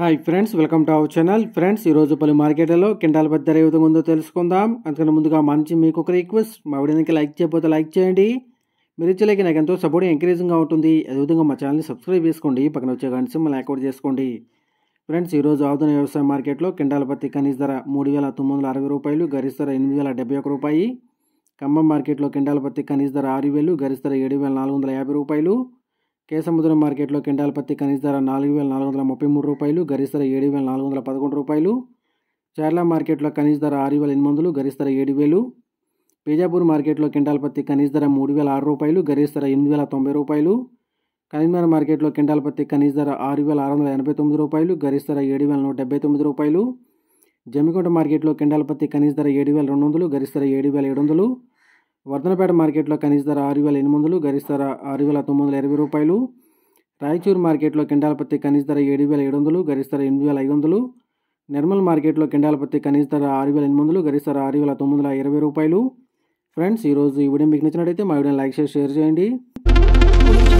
hi friends welcome to our channel friends ఈరోజు పలు మార్కెట్లలో కింటాల పెద్ద ఏ విధంగా ఉందో తెలుసుకుందాం అందుకని ముందుగా మంచి మీకు ఒక రిక్వెస్ట్ మా వీడియోకి లైక్ చేయకపోతే లైక్ చేయండి మీరు ఇచ్చలేక నాకు ఎంతో సపోర్ట్ ఎంకరేజింగ్ ఉంటుంది అదేవిధంగా మా ఛానల్ని సబ్స్క్రైబ్ చేసుకోండి పక్కన వచ్చే కానీ సింబల్ యాక్టివేట్ చేసుకోండి ఫ్రెండ్స్ ఈరోజు ఆధునిక వ్యవసాయ మార్కెట్లో కింటాల పత్తి కనీస ధర మూడు వేల తొమ్మిది వందల అరవై రూపాయలు గరిష్ట ధర ఎనిమిది వేల డెబ్బై ఒక రూపాయి ఖమ్మం మార్కెట్లో కింటాల పత్తి కనీస ధర ఆరు వేలు గరిష్ట ధర ఏడు వేల నాలుగు వందల యాభై రూపాయలు కేసముద్రం మార్కెట్లో క్వింటాల్ పత్తి కనీస ధర నాలుగు వేల నాలుగు వందల ముప్పై మూడు రూపాయలు గరిష్ట ధర ఏడు వేల నాలుగు వందల పదకొండు రూపాయలు చర్ల మార్కెట్లో కనీస ధర ఆరు వేల ఎనిమిది వందలు గరిష్ట ధర ఏడు వేలు పేజాపూర్ మార్కెట్లో క్వింటాల్ పత్తి కనీస ధర మూడు వేల ఆరు రూపాయలు గరిష్ట ధర ఎనిమిది వేల తొంభై రూపాయలు కరీంనగర్ మార్కెట్లో క్వింటాల్ పత్తి కనీస ధర ఆరు వేల ఆరు వందల ఎనభై తొమ్మిది రూపాయలు గరిష్ట ధర ఏడు వేల నూట డెబ్బై తొమ్మిది రూపాయలు జమ్మికొండ మార్కెట్లో కిండాల పత్తి కనీస ధర ఏడు వేల రెండు వందలు గరిష్ట ధర ఏడు వేల ఏడు వందలు వర్ధనపేట మార్కెట్లో కనీస ధర ఆరు వేల ఎనిమిది వందలు గరిష్ట ధర ఆరు వేల తొమ్మిది వందల ఇరవై రూపాయలు రాయచూరు మార్కెట్లో కిండాలపత్తి పత్తి కనీస ధర ఏడు వేల ఏడు వందలు గరిష్ట ధర ఎనిమిది వేల ఐదు వందలు నిర్మల్ మార్కెట్లో కింటాల పత్తి కనీస ధర ఆరు వేల ఎనిమిది వందలు గరిష్ట ధర ఆరు వేల తొమ్మిది వందల ఇరవై రూపాయలు ఫ్రెండ్స్ ఈరోజు ఈ వీడియో మీకు నచ్చినట్టయితే మా వీడియోని లైక్ చేసి షేర్ చేయండి